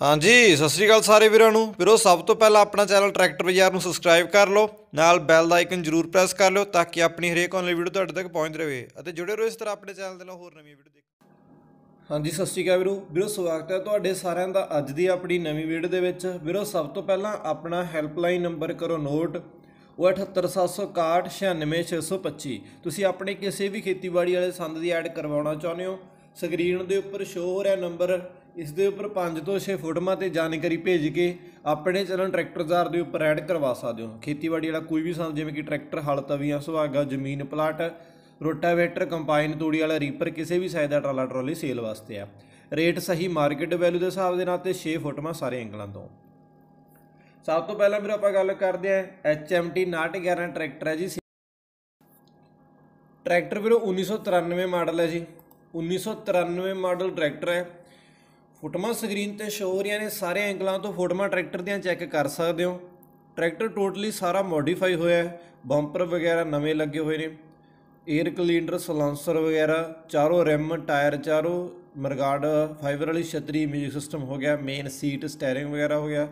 ਹਾਂਜੀ ਸਤਿ ਸ੍ਰੀ ਅਕਾਲ ਸਾਰੇ ਵੀਰਾਂ ਨੂੰ ਵੀਰੋ ਸਭ ਤੋਂ ਪਹਿਲਾਂ ਆਪਣਾ ਚੈਨਲ ਟਰੈਕਟਰ ਬਾਜ਼ਾਰ ਨੂੰ ਸਬਸਕ੍ਰਾਈਬ ਕਰ ਲਓ ਨਾਲ ਬੈਲ ਦਾ ਆਈਕਨ ਜ਼ਰੂਰ ਪ੍ਰੈਸ ਕਰ ਲਓ ਤਾਂ ਕਿ ਆਪਣੀ ਹਰੇਕ ਆਨਲਾਈਨ ਵੀਡੀਓ ਤੁਹਾਡੇ ਤੱਕ ਪਹੁੰਚਦੀ ਰਹੇ ਅਤੇ ਜੁੜੇ ਰਹੋ ਇਸ ਤਰ੍ਹਾਂ ਆਪਣੇ ਚੈਨਲ ਦੇ ਨਾਲ ਹੋਰ ਨਵੀਆਂ ਵੀਡੀਓ ਦੇਖ ਹਾਂਜੀ ਸਤਿ ਸ੍ਰੀ ਅਕਾਲ ਵੀਰੋ ਵੀਰੋ ਸਵਾਗਤ ਹੈ ਤੁਹਾਡੇ ਸਾਰਿਆਂ ਦਾ ਅੱਜ ਦੀ ਆਪਣੀ ਨਵੀਂ ਵੀਡੀਓ ਦੇ ਵਿੱਚ ਵੀਰੋ ਸਭ ਤੋਂ ਪਹਿਲਾਂ ਆਪਣਾ ਹੈਲਪਲਾਈਨ ਨੰਬਰ ਕਰੋ ਨੋਟ ਉਹ ਤੁਸੀਂ ਆਪਣੇ ਕਿਸੇ ਵੀ ਖੇਤੀਬਾੜੀ ਵਾਲੇ ਸੰਦ ਦੀ ਐਡ ਕਰਵਾਉਣਾ ਚਾਹੁੰਦੇ ਹੋ ਸਕਰੀਨ ਦੇ ਉੱਪਰ ਸ਼ੋਅ ਹੋ ਰਿਹਾ ਨੰਬਰ ਇਸ ਦੇ ਉੱਪਰ 5 ਤੋਂ 6 ਫੋਟੋਆਂ ਤੇ ਜਾਣਕਾਰੀ ਭੇਜ ਕੇ ਆਪਣੇ ਚੈਨਲ ਟਰੈਕਟਰ ਜ਼ਾਰ ਦੇ ਉੱਪਰ ਐਡ ਕਰਵਾ ਸਕਦੇ ਹੋ ਖੇਤੀਬਾੜੀ ਵਾਲਾ ਕੋਈ ਵੀ ਸੰਦ ਜਿਵੇਂ ਕਿ ਟਰੈਕਟਰ ਹਲ ਤਵੀਆਂ ਸੁਹਾਗਾ ਜ਼ਮੀਨ ਪਲਾਟ ਰੋਟਾਵੇਟਰ ਕੰਪਾਈਨ ਤੂੜੀ ਵਾਲਾ ਰੀਪਰ ਕਿਸੇ ਵੀ ਸਾਈਜ਼ ਦਾ ਟਰਾਲਾ ਟਰਾਲੀ ਸੇਲ ਵਾਸਤੇ ਆ ਰੇਟ ਸਹੀ ਮਾਰਕੀਟ ਵੈਲਿਊ ਦੇ ਹਿਸਾਬ ਦੇ ਨਾਲ ਤੇ 6 ਫੋਟੋਆਂ ਸਾਰੇ ਐਂਗਲਾਂ ਤੋਂ ਸਭ ਤੋਂ ਪਹਿਲਾਂ ਵੀਰ ਆਪਾਂ ਗੱਲ ਕਰਦੇ ਆ HMT 911 ਟਰੈਕਟਰ ਹੈ ਜੀ ਟਰੈਕਟਰ ਵੀਰੋ 1993 ਮਾਡਲ ਹੈ ਜੀ 1993 ਮਾਡਲ ਟਰੈਕਟਰ ਹੈ ਫੋਟੋਆਂ ਸਕਰੀਨ ਤੇ ਸ਼ੋ ਹੋ ਰਹੀਆਂ ਨੇ ਸਾਰੇ ਐਂਗਲਾਂ ਤੋਂ ਫੋਟੋਆਂ ਟਰੈਕਟਰ ਦੀਆਂ ਚੈੱਕ ਕਰ ਸਕਦੇ ਹੋ ਟਰੈਕਟਰ ਟੋਟਲੀ ਸਾਰਾ ਮੋਡੀਫਾਈ ਹੋਇਆ ਹੈ ਬੰਪਰ ਵਗੈਰਾ ਨਵੇਂ ਲੱਗੇ ਹੋਏ ਨੇ 에ਅਰ ਕਲੀਨਰ ਸਲਾਂਸਰ ਵਗੈਰਾ ਚਾਰੋਂ ਰਿਮ ਟਾਇਰ ਚਾਰੋਂ ਮਰਗਾਰਡ ਫਾਈਬਰ ਵਾਲੀ ਛਤਰੀ ਮਿਊਜ਼ਿਕ ਸਿਸਟਮ ਹੋ ਗਿਆ ਮੇਨ ਸੀਟ ਸਟੀering ਵਗੈਰਾ ਹੋ ਗਿਆ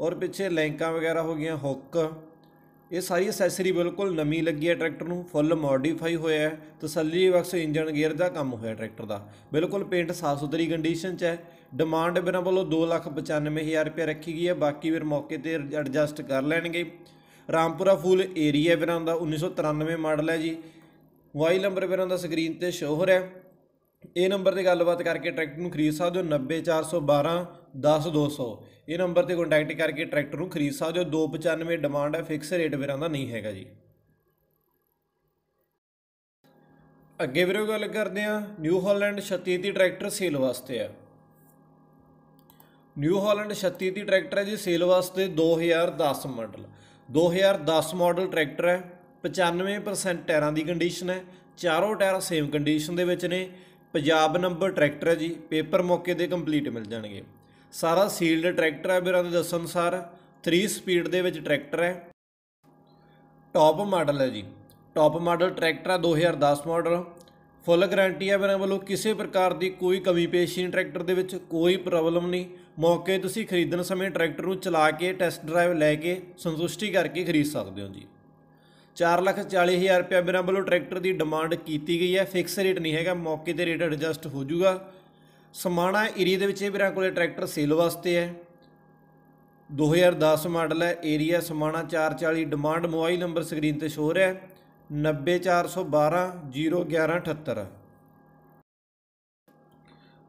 ਔਰ ਪਿੱਛੇ ਲੈਂਕਾਂ ਵਗੈਰਾ ਹੋ ਗਈਆਂ ਹੁੱਕ ਇਹ ਸਾਰੀ ਅਸੈਸਰੀ ਬਿਲਕੁਲ ਨਵੀਂ ਲੱਗੀ ਹੈ ਟਰੈਕਟਰ ਨੂੰ ਫੁੱਲ ਮੋਡੀਫਾਈ ਹੋਇਆ ਹੈ ਤਸੱਲੀ ਬਖਸ਼ ਇੰਜਨ ਗੇਅਰ ਦਾ ਕੰਮ ਹੋਇਆ ਟਰੈਕਟਰ ਦਾ ਬਿਲਕੁਲ ਪੇਂਟ ਸਾਫ ਸੁਥਰੀ ਕੰਡੀਸ਼ਨ 'ਚ ਹੈ ਡਿਮਾਂਡ ਬਿਨਾਂ ਵੱਲੋਂ 2,95,000 ਰੁਪਏ ਰੱਖੀ ਗਈ ਹੈ ਬਾਕੀ ਵੀਰ ਮੌਕੇ ਤੇ ਐਡਜਸਟ ਕਰ ਲੈਣਗੇ ਰਾਮਪੁਰਾ ਫੂਲ ਏਰੀਆ ਵੀਰਾਂ ਦਾ 1993 ਮਾਡਲ ਹੈ ਜੀ ਮੋਬਾਈਲ ਨੰਬਰ ਵੀਰਾਂ ਦਾ ਸਕਰੀਨ ਤੇ ਸ਼ੋ ਹੋ ਰਿਹਾ ਇਹ ਨੰਬਰ ਤੇ ਗੱਲਬਾਤ ਕਰਕੇ ਟਰੈਕਟਰ ਨੂੰ ਖਰੀਦ ਸਕਦੇ ਹੋ 90412 10200 ਇਹ ਨੰਬਰ ਤੇ ਕੰਟੈਕਟ ਕਰਕੇ ਟਰੈਕਟਰ ਨੂੰ ਖਰੀਦ ਸਕਦੇ ਹੋ 295 ਡਿਮਾਂਡ ਹੈ ਫਿਕਸ ਰੇਟ ਵੀਰਾਂ ਦਾ ਨਹੀਂ ਹੈਗਾ ਜੀ ਅੱਗੇ ਵੀਰੋ ਗੱਲ ਕਰਦੇ ਆ ਨਿਊ ਹਾਲੈਂਡ 36 ਦੀ ਟਰੈਕਟਰ ਸੇਲ ਵਾਸਤੇ ਆ ਨਿਊ ਹਾਲੈਂਡ 36 ਦੀ ਟਰੈਕਟਰ ਹੈ ਜੀ ਸੇਲ ਵਾਸਤੇ 2010 ਮਾਡਲ 2010 ਮਾਡਲ ਟਰੈਕਟਰ ਹੈ 95% ਟਾਇਰਾਂ ਦੀ ਕੰਡੀਸ਼ਨ ਹੈ ਚਾਰੋਂ ਟਾਇਰ ਸੇਮ ਕੰਡੀਸ਼ਨ ਦੇ ਵਿੱਚ ਨੇ ਪੰਜਾਬ ਨੰਬਰ ਟਰੈਕਟਰ ਹੈ ਜੀ ਪੇਪਰ ਮੌਕੇ ਦੇ ਕੰਪਲੀਟ ਮਿਲ ਜਾਣਗੇ ਸਾਰਾ ਸੀਲਡ ਟਰੈਕਟਰ ਹੈ ਵੀਰਾਂ ਦੇ ਦੱਸਣ ਅਨੁਸਾਰ 3 ਸਪੀਡ ਦੇ ਵਿੱਚ ਟਰੈਕਟਰ ਹੈ ਟੌਪ ਮਾਡਲ ਹੈ ਜੀ ਟੌਪ ਮਾਡਲ ਟਰੈਕਟਰ ਹੈ 2010 ਮਾਡਲ ਫੁੱਲ ਗਾਰੰਟੀ ਹੈ ਵੀਰਾਂ ਵੱਲੋਂ ਕਿਸੇ ਪ੍ਰਕਾਰ ਦੀ ਕੋਈ ਕਮੀ ਪੇਸ਼ੀ ਨਹੀਂ ਟਰੈਕਟਰ ਦੇ ਵਿੱਚ ਕੋਈ ਪ੍ਰੋਬਲਮ ਨਹੀਂ ਮੌਕੇ ਤੁਸੀਂ ਖਰੀਦਣ ਸਮੇਂ ਟਰੈਕਟਰ ਨੂੰ ਚਲਾ ਕੇ ਟੈਸਟ ਡਰਾਈਵ ਲੈ ਕੇ ਸੰਤੁਸ਼ਟੀ ਕਰਕੇ ਖਰੀਦ ਸਕਦੇ ਹੋ ਜੀ 440000 ਰੁਪਏ ਮੇਰਾ ਵੱਲੋਂ ਟਰੈਕਟਰ ਦੀ ਡਿਮਾਂਡ ਕੀਤੀ ਗਈ ਹੈ ਫਿਕਸ ਰੇਟ ਨਹੀਂ ਹੈਗਾ ਮੌਕੇ ਤੇ ਰੇਟ ਐਡਜਸਟ ਹੋ ਜਾਊਗਾ ਸਮਾਣਾ ਏਰੀਆ ਦੇ ਵਿੱਚ ਇਹ ਬਿਰਾਂ ਕੋਲੇ ਟਰੈਕਟਰ ਸੇਲ ਵਾਸਤੇ ਹੈ 2010 ਮਾਡਲ ਹੈ area Samana 440 demand mobile number screen ਤੇ ਸ਼ੋਅ ਰਿਹਾ 90412 01178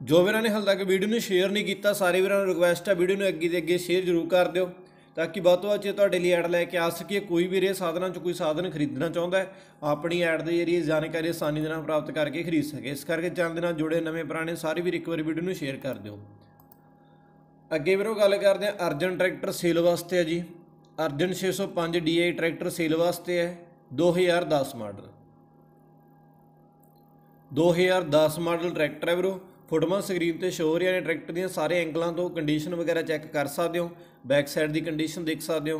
ਜੋ ਵੀਰਾਂ ਨੇ ਹਾਲ ਤੱਕ ਵੀਡੀਓ ਨੂੰ ਸ਼ੇਅਰ ਨਹੀਂ ਕੀਤਾ ਸਾਰੇ ਵੀਰਾਂ ਨੂੰ ਰਿਕੁਐਸਟ ਹੈ ਵੀਡੀਓ ਨੂੰ ਅੱਗੇ ਦੇ ਅੱਗੇ ਸ਼ੇਅਰ ਜ਼ਰੂਰ ਕਰ ਦਿਓ ਤਾਂ ਕਿ ਵੱਧ ਤੋਂ ਵੱਧ ਤੁਹਾਡੇ ਲਈ ਐਡ ਲੈ ਕੇ ਆ ਸਕੀਏ ਕੋਈ ਵੀ ਰੇ ਸਾਧਨਾਂ ਚ ਕੋਈ ਸਾਧਨ ਖਰੀਦਣਾ ਚਾਹੁੰਦਾ ਹੈ ਆਪਣੀ ਐਡ ਦੇ ਜਰੀਏ ਜਾਣਕਾਰੀ ਆਸਾਨੀ ਨਾਲ ਪ੍ਰਾਪਤ ਕਰਕੇ ਖਰੀਦ ਸਕੇ ਇਸ ਕਰਕੇ ਚੈਨਲ ਦੇ ਨਾਲ ਜੁੜੇ ਨਵੇਂ ਪੁਰਾਣੇ ਸਾਰੇ ਵੀ ਇੱਕ ਵਾਰ ਵੀਡੀਓ ਨੂੰ ਸ਼ੇਅਰ ਕਰ ਦਿਓ ਅੱਗੇ ਵੀਰੋ ਗੱਲ ਕਰਦੇ ਆ ਅਰਜਨ ਟਰੈਕਟਰ ਸੇਲ ਵਾਸਤੇ ਆ ਜੀ ਅਰਜਨ 605 DI ਟਰੈਕਟਰ ਸੇਲ ਵਾਸਤੇ ਹੈ 2010 ਮਾਡਲ 2010 ਮਾਡਲ ਟਰੈਕਟਰ ਹੈ ਵੀਰੋ ਫੋਟੋਆਂ ਸਕਰੀਨ ਤੇ ਸ਼ੋ ਹੋ ਰਹੀਆਂ ਨੇ ਟਰੈਕਟਰ ਦੀਆਂ ਸਾਰੇ ਐਂਗਲਾਂ ਤੋਂ ਕੰਡੀਸ਼ਨ ਵਗੈਰਾ ਚੈੱਕ ਕਰ ਸਕਦੇ ਹੋ ਬੈਕ ਸਾਈਡ ਦੀ ਕੰਡੀਸ਼ਨ ਦੇਖ ਸਕਦੇ ਹੋ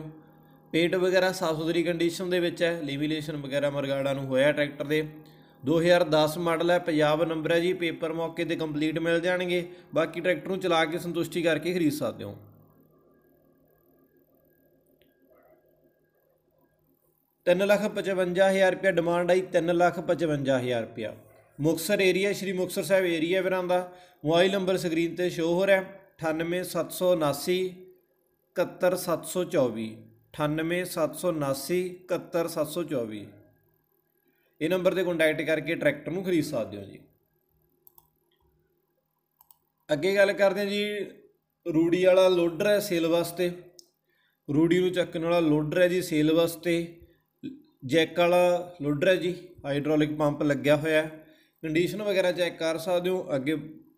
ਪੇਟ ਵਗੈਰਾ ਸਾਫ ਸੁਥਰੀ ਕੰਡੀਸ਼ਨ ਦੇ ਵਿੱਚ ਹੈ ਲਿਵੀਲੇਸ਼ਨ ਵਗੈਰਾ ਮਰਗਾੜਾ ਨੂੰ ਹੋਇਆ ਟਰੈਕਟਰ ਦੇ 2010 ਮਾਡਲ ਹੈ ਪੰਜਾਬ ਨੰਬਰ ਹੈ ਜੀ ਪੇਪਰ ਮੌਕੇ ਤੇ ਕੰਪਲੀਟ ਮਿਲ ਜਾਣਗੇ ਬਾਕੀ ਟਰੈਕਟਰ ਨੂੰ ਚਲਾ ਕੇ ਸੰਤੁਸ਼ਟੀ ਕਰਕੇ ਖਰੀਦ ਸਕਦੇ ਹੋ 355000 ਰੁਪਏ ਡਿਮਾਂਡ ਆਈ 355000 ਰੁਪਏ ਮੁਕਸਰ ਏਰੀਆ ਸ਼੍ਰੀ ਮੁਕਸਰ ਸਾਹਿਬ ਏਰੀਆ ਵੀਰਾਂ ਦਾ ਮੋਬਾਈਲ ਨੰਬਰ ਸਕਰੀਨ ਤੇ ਸ਼ੋ ਹੋ ਰਿਹਾ 98779 71724 98779 71724 ਇਹ ਨੰਬਰ ਤੇ ਕੰਟੈਕਟ ਕਰਕੇ ਟਰੈਕਟਰ ਨੂੰ ਖਰੀਦ ਸਕਦੇ ਹੋ ਜੀ ਅੱਗੇ ਗੱਲ ਕਰਦੇ ਹਾਂ ਜੀ ਰੂੜੀ ਵਾਲਾ ਲੋਡਰ ਹੈ ਸੇਲ ਵਾਸਤੇ ਰੂੜੀ ਨੂੰ ਚੱਕਣ ਵਾਲਾ ਲੋਡਰ ਹੈ ਜੀ ਸੇਲ ਵਾਸਤੇ ਜੈਕ ਵਾਲਾ ਲੋਡਰ ਹੈ ਜੀ ਹਾਈਡ੍ਰੋਲਿਕ ਪੰਪ ਲੱਗਿਆ ਹੋਇਆ ਹੈ ਕੰਡੀਸ਼ਨ ਵਗੈਰਾ ਚੈੱਕ ਕਰ ਸਕਦੇ ਹੋ ਅੱਗੇ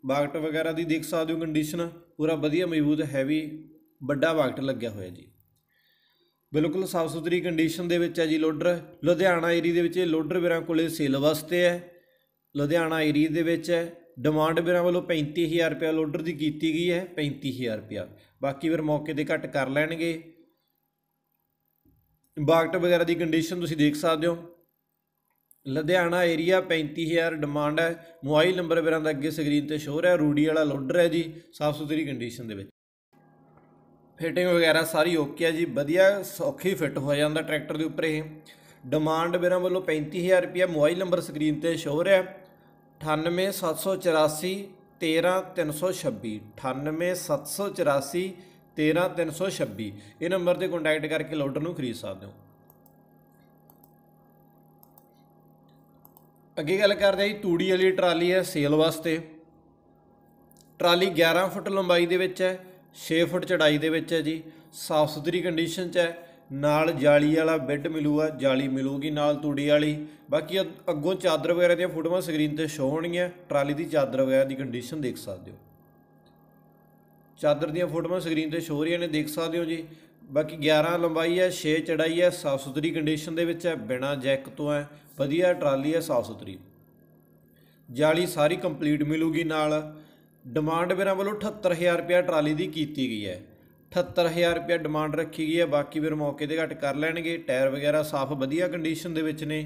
ਬਾਕਟ ਵਗੈਰਾ ਦੀ ਦੇਖ ਸਕਦੇ ਹੋ ਕੰਡੀਸ਼ਨ ਪੂਰਾ ਵਧੀਆ ਮਜ਼ਬੂਤ ਹੈਵੀ ਵੱਡਾ ਬਾਕਟ ਲੱਗਿਆ ਹੋਇਆ ਜੀ ਬਿਲਕੁਲ ਸਾਫ ਸੁਥਰੀ ਕੰਡੀਸ਼ਨ ਦੇ ਵਿੱਚ ਹੈ ਜੀ ਲੋਡਰ ਲੁਧਿਆਣਾ ਏਰੀਆ ਦੇ ਵਿੱਚ ਇਹ ਲੋਡਰ ਵੀਰਾਂ ਕੋਲੇ ਸੇਲ ਵਾਸਤੇ ਹੈ ਲੁਧਿਆਣਾ ਏਰੀਆ ਦੇ ਵਿੱਚ ਹੈ ਡਿਮਾਂਡ ਵੀਰਾਂ ਵੱਲੋਂ 35000 ਰੁਪਏ ਲੋਡਰ ਦੀ ਕੀਤੀ ਗਈ ਹੈ 35000 ਰੁਪਏ ਬਾਕੀ ਵੀਰ ਮੌਕੇ ਤੇ ਘੱਟ ਕਰ ਲੈਣਗੇ ਬਾਕਟ ਵਗੈਰਾ ਦੀ ਕੰਡੀਸ਼ਨ ਤੁਸੀਂ ਦੇਖ ਸਕਦੇ ਹੋ ਲੁਧਿਆਣਾ ਏਰੀਆ 35000 ਡਿਮਾਂਡ ਹੈ ਮੋਬਾਈਲ ਨੰਬਰ ਵੀਰਾਂ ਦਾ ਅੱਗੇ ਸਕਰੀਨ ਤੇ ਸ਼ੋਅ ਰਿਹਾ ਰੂੜੀ ਵਾਲਾ ਲੋਡਰ ਹੈ ਜੀ ਸਾਫ ਸੁਥਰੀ ਕੰਡੀਸ਼ਨ ਦੇ ਵਿੱਚ ਫਿਟਿੰਗ ਵਗੈਰਾ ਸਾਰੀ ਓਕੇ ਹੈ ਜੀ ਵਧੀਆ ਸੌਖੀ ਫਿੱਟ ਹੋ ਜਾਂਦਾ ਟਰੈਕਟਰ ਦੇ ਉੱਪਰ ਇਹ ਡਿਮਾਂਡ ਵੀਰਾਂ ਵੱਲੋਂ 35000 ਰੁਪਏ ਮੋਬਾਈਲ ਨੰਬਰ ਸਕਰੀਨ ਤੇ ਸ਼ੋਅ ਰਿਹਾ 98784 13326 98784 13326 ਇਹ ਨੰਬਰ ਤੇ ਕੰਟੈਕਟ ਕਰਕੇ ਲੋਡਰ ਨੂੰ ਖਰੀਦ ਸਕਦੇ ਹੋ ਅੱਗੇ ਗੱਲ ਕਰਦੇ ਆ ਜੀ ਤੂੜੀ ਵਾਲੀ ਟਰਾਲੀ ਹੈ ਸੇਲ ਵਾਸਤੇ ਟਰਾਲੀ 11 ਫੁੱਟ ਲੰਬਾਈ ਦੇ ਵਿੱਚ ਹੈ 6 ਫੁੱਟ ਚੜਾਈ ਦੇ ਵਿੱਚ ਹੈ ਜੀ ਸਾਫ ਸੁਥਰੀ ਕੰਡੀਸ਼ਨ 'ਚ ਹੈ ਨਾਲ ਜਾਲੀ ਵਾਲਾ ਬੈੱਡ ਮਿਲੂਗਾ ਜਾਲੀ ਮਿਲੂਗੀ ਨਾਲ ਤੂੜੀ ਵਾਲੀ ਬਾਕੀ ਅੱਗੋਂ ਚਾਦਰ ਵਗੈਰਾ ਦੀਆਂ ਫੋਟੋਆਂ ਸਕਰੀਨ ਤੇ ਸ਼ੋ ਹੋਣਗੀਆਂ ਟਰਾਲੀ ਦੀ ਚਾਦਰ ਵਗੈਰਾ ਦੀ ਕੰਡੀਸ਼ਨ ਦੇਖ ਸਕਦੇ ਹੋ ਚਾਦਰ ਦੀਆਂ ਫੋਟੋਆਂ ਸਕਰੀਨ ਤੇ ਸ਼ੋ ਹੋ ਰਹੀਆਂ ਨੇ ਦੇਖ ਸਕਦੇ ਹੋ ਜੀ ਬਾਕੀ 11 ਲੰਬਾਈ ਹੈ 6 ਚੜਾਈ ਹੈ ਸਾਫ ਸੁਥਰੀ ਕੰਡੀਸ਼ਨ ਦੇ ਵਿੱਚ ਹੈ ਬਿਨਾ ਜੈਕ ਤੋਂ ਹੈ ਵਧੀਆ ਟਰਾਲੀ ਹੈ ਸਾਫ ਸੁਥਰੀ ਜਾਲੀ ਸਾਰੀ ਕੰਪਲੀਟ ਮਿਲੂਗੀ ਨਾਲ ਡਿਮਾਂਡ ਵੀਰਾਂ ਵੱਲੋਂ 78000 ਰੁਪਏ ਟਰਾਲੀ ਦੀ ਕੀਤੀ ਗਈ ਹੈ 78000 ਰੁਪਏ ਡਿਮਾਂਡ ਰੱਖੀ ਗਈ ਹੈ ਬਾਕੀ ਵੀਰ ਮੌਕੇ ਤੇ ਘਟ ਕਰ ਲੈਣਗੇ ਟਾਇਰ ਵਗੈਰਾ ਸਾਫ ਵਧੀਆ ਕੰਡੀਸ਼ਨ ਦੇ ਵਿੱਚ ਨੇ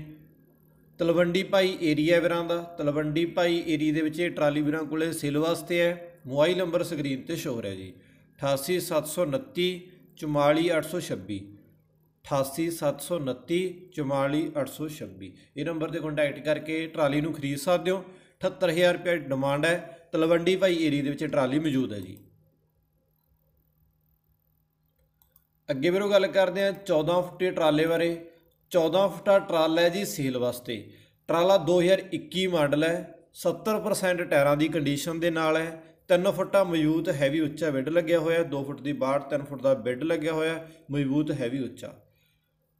ਤਲਵੰਡੀ ਭਾਈ ਏਰੀਆ ਵੀਰਾਂ ਦਾ ਤਲਵੰਡੀ ਭਾਈ ਏਰੀਆ ਦੇ ਵਿੱਚ ਇਹ ਟਰਾਲੀ ਵੀਰਾਂ ਕੋਲੇ ਸੇਲ ਵਾਸਤੇ ਹੈ ਮੋਬਾਈਲ ਨੰਬਰ ਸਕਰੀਨ ਤੇ ਸ਼ੋ ਹੋ ਰਿਹਾ ਜੀ 88729 44826 88729 44826 ਇਹ ਨੰਬਰ ਤੇ ਕੰਟੈਕਟ ਕਰਕੇ ਟਰਾਲੀ ਨੂੰ ਖਰੀਦ ਸਕਦੇ ਹੋ 78000 ਰੁਪਏ ਡਿਮਾਂਡ ਹੈ ਤਲਵੰਡੀ ਭਾਈ ਏਰੀਆ ਦੇ ਵਿੱਚ ਟਰਾਲੀ ਮੌਜੂਦ ਹੈ ਜੀ ਅੱਗੇ ਵੀਰੋ ਗੱਲ ਕਰਦੇ ਆ 14 ਫੁੱਟੇ ਟਰਾਲੇ ਬਾਰੇ 14 ਫੁੱਟਾ ਟਰਾਲਾ ਹੈ ਜੀ ਸੇਲ ਵਾਸਤੇ ਟਰਾਲਾ 2021 ਮਾਡਲ ਹੈ 70% ਟਾਇਰਾਂ ਦੀ ਕੰਡੀਸ਼ਨ ਦੇ ਨਾਲ ਹੈ 3 ਫੁੱਟਾ ਮਜ਼ਬੂਤ ਹੈਵੀ ਉੱਚਾ ਬੈੱਡ ਲੱਗਿਆ ਹੋਇਆ 2 ਫੁੱਟ ਦੀ ਬਾੜ 3 ਫੁੱਟ ਦਾ ਬੈੱਡ ਲੱਗਿਆ ਹੋਇਆ ਮਜ਼ਬੂਤ ਹੈਵੀ ਉੱਚਾ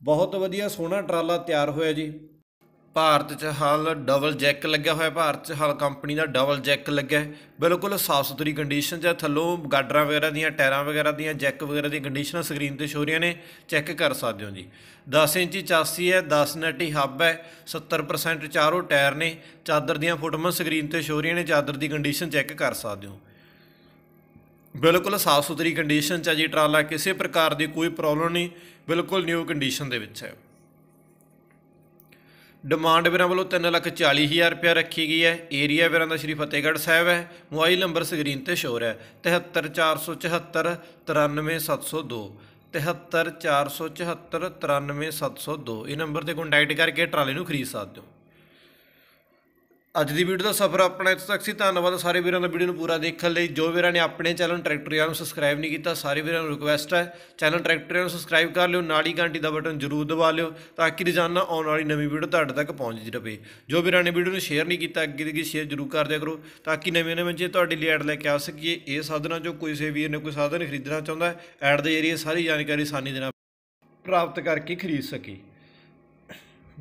ਬਹੁਤ ਵਧੀਆ ਸੋਹਣਾ ਟਰਾਲਾ ਤਿਆਰ ਹੋਇਆ ਜੀ ਭਾਰਤ 'ਚ ਹਲ ਡਬਲ ਜੈਕ ਲੱਗਿਆ ਹੋਇਆ ਭਾਰਤ 'ਚ ਹਲ ਕੰਪਨੀ ਦਾ ਡਬਲ ਜੈਕ ਲੱਗਿਆ ਬਿਲਕੁਲ ਸਾਫ ਸੁਥਰੀ ਕੰਡੀਸ਼ਨ 'ਚ ਥੱਲੋਂ ਗਾਡਰਾਂ ਵਗੈਰਾ ਦੀਆਂ ਟਾਇਰਾਂ ਵਗੈਰਾ ਦੀਆਂ ਜੈਕ ਵਗੈਰਾ ਦੀ ਕੰਡੀਸ਼ਨਾਂ ਸਕਰੀਨ ਤੇ ਸ਼ੋ ਰਹੀਆਂ ਨੇ ਚੈੱਕ ਕਰ ਸਕਦੇ ਹੋ ਜੀ 10 ਇੰਚੀ ਚਾਸੀ ਹੈ 10 ਨੱਟੀ ਹੱਬ ਹੈ 70% ਚਾਰੋਂ ਟਾਇਰ ਨੇ ਚਾਦਰ ਦੀਆਂ ਫੋਟੋਆਂ ਸਕਰੀਨ ਤੇ ਸ਼ੋ ਰਹੀਆਂ ਨੇ ਚਾਦਰ ਦੀ ਕੰਡੀਸ਼ਨ ਚੈੱਕ ਕਰ ਸਕਦੇ ਹੋ ਬਿਲਕੁਲ ਸਾਫ ਸੁਥਰੀ ਕੰਡੀਸ਼ਨ 'ਚ ਹੈ ਜੀ ਟਰਾਲਾ ਕਿਸੇ ਪ੍ਰਕਾਰ ਦੀ ਕੋਈ ਪ੍ਰੋਬਲਮ ਨਹੀਂ ਬਿਲਕੁਲ ਨਿਊ ਕੰਡੀਸ਼ਨ ਦੇ ਵਿੱਚ ਹੈ ਡਿਮਾਂਡ ਵੀਰਾਂ ਵੱਲੋਂ 340000 ਰੁਪਏ ਰੱਖੀ ਗਈ ਹੈ ਏਰੀਆ ਵੀਰਾਂ ਦਾ ਸ਼੍ਰੀ ਫਤਿਹਗੜ੍ਹ ਸਾਹਿਬ ਹੈ ਮੋਬਾਈਲ ਨੰਬਰ ਸਕਰੀਨ ਤੇ ਸ਼ੋਰ ਹੈ 7347493702 7347493702 ਇਹ ਨੰਬਰ ਤੇ ਕੰਟੈਕਟ ਕਰਕੇ ਟਰਾਲੇ ਨੂੰ ਖਰੀਦ ਸਕਦੇ ਹੋ ਅੱਜ ਦੀ ਵੀਡੀਓ ਦਾ ਸਫ਼ਰ ਆਪਣਾ ਇੱਥੇ ਤੱਕ ਸੀ ਧੰਨਵਾਦ ਸਾਰੇ ਵੀਰਾਂ ਦਾ ਵੀਡੀਓ ਨੂੰ ਪੂਰਾ ਦੇਖਣ ਲਈ ਜੋ ਵੀਰਾਂ ਨੇ ਆਪਣੇ ਚੈਨਲ ਟਰੈਕਟਰੀਆਂ ਨੂੰ ਸਬਸਕ੍ਰਾਈਬ ਨਹੀਂ ਕੀਤਾ ਸਾਰੇ ਵੀਰਾਂ ਨੂੰ ਰਿਕੁਐਸਟ ਹੈ ਚੈਨਲ ਟਰੈਕਟਰੀਆਂ ਨੂੰ ਸਬਸਕ੍ਰਾਈਬ ਕਰ ਲਿਓ ਨਾਲ ਹੀ ਘੰਟੀ ਦਾ ਬਟਨ ਜ਼ਰੂਰ ਦਬਾ ਲਿਓ ਤਾਂ ਕਿ ਰੋਜ਼ਾਨਾ ਆਉਣ ਵਾਲੀ ਨਵੀਂ ਵੀਡੀਓ ਤੁਹਾਡੇ ਤੱਕ ਪਹੁੰਚਦੀ ਰਹੇ ਜੋ ਵੀਰਾਂ ਨੇ ਵੀਡੀਓ ਨੂੰ ਸ਼ੇਅਰ ਨਹੀਂ ਕੀਤਾ ਅੱਗੇ ਦੀ ਸ਼ੇਅਰ ਜ਼ਰੂਰ ਕਰ ਦਿਆ ਕਰੋ ਤਾਂ ਕਿ ਨਵੇਂ ਨਵੇਂ ਜੇ ਤੁਹਾਡੇ ਲਈ ਐਡ ਲੈ ਕੇ ਆ ਸਕੀਏ ਇਹ ਸਾਧਨਾਂ ਚੋਂ ਕੋਈ ਸੇ ਵੀਰ ਨੇ ਕੋਈ ਸਾਧਨ ਖਰੀਦਣਾ ਚਾਹੁੰਦਾ ਐਡ ਦੇ ਏਰੀਆ ਸਾਰੀ ਜਾਣਕਾਰੀ ਆਸਾਨੀ ਦੇ ਨਾਲ ਪ੍ਰਾਪਤ ਕਰਕੇ ਖਰੀਦ ਸਕੇ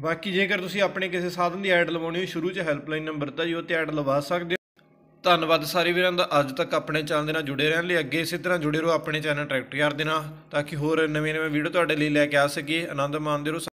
ਬਾਕੀ ਜੇਕਰ ਤੁਸੀਂ ਆਪਣੇ ਕਿਸੇ ਸਾਧਨ ਦੀ ਐਡ ਲਵਾਉਣੀ ਹੋ ਸ਼ੁਰੂ 'ਚ ਹੈਲਪਲਾਈਨ ਨੰਬਰ ਤਾਂ ਜੀ ਉਹ ਤੇ ਐਡ ਲਵਾ ਸਕਦੇ ਹੋ ਧੰਨਵਾਦ ਸਾਰੇ ਵੀਰਾਂ ਦਾ ਅੱਜ ਤੱਕ ਆਪਣੇ ਚੈਨਲ ਦੇ ਨਾਲ ਜੁੜੇ ਰਹਿਣ ਲਈ ਅੱਗੇ ਇਸੇ ਤਰ੍ਹਾਂ ਜੁੜੇ ਰਹੋ ਆਪਣੇ ਚੈਨਲ ਟਰੈਕਟਰ ਯਾਰ ਦੇ ਨਾਲ ਤਾਂ ਕਿ ਹੋਰ ਨਵੇਂ ਨਵੇਂ ਵੀਡੀਓ ਤੁਹਾਡੇ ਲਈ ਲੈ ਕੇ ਆ ਸਕੀਏ ਆਨੰਦ ਮਾਣਦੇ ਰਹੋ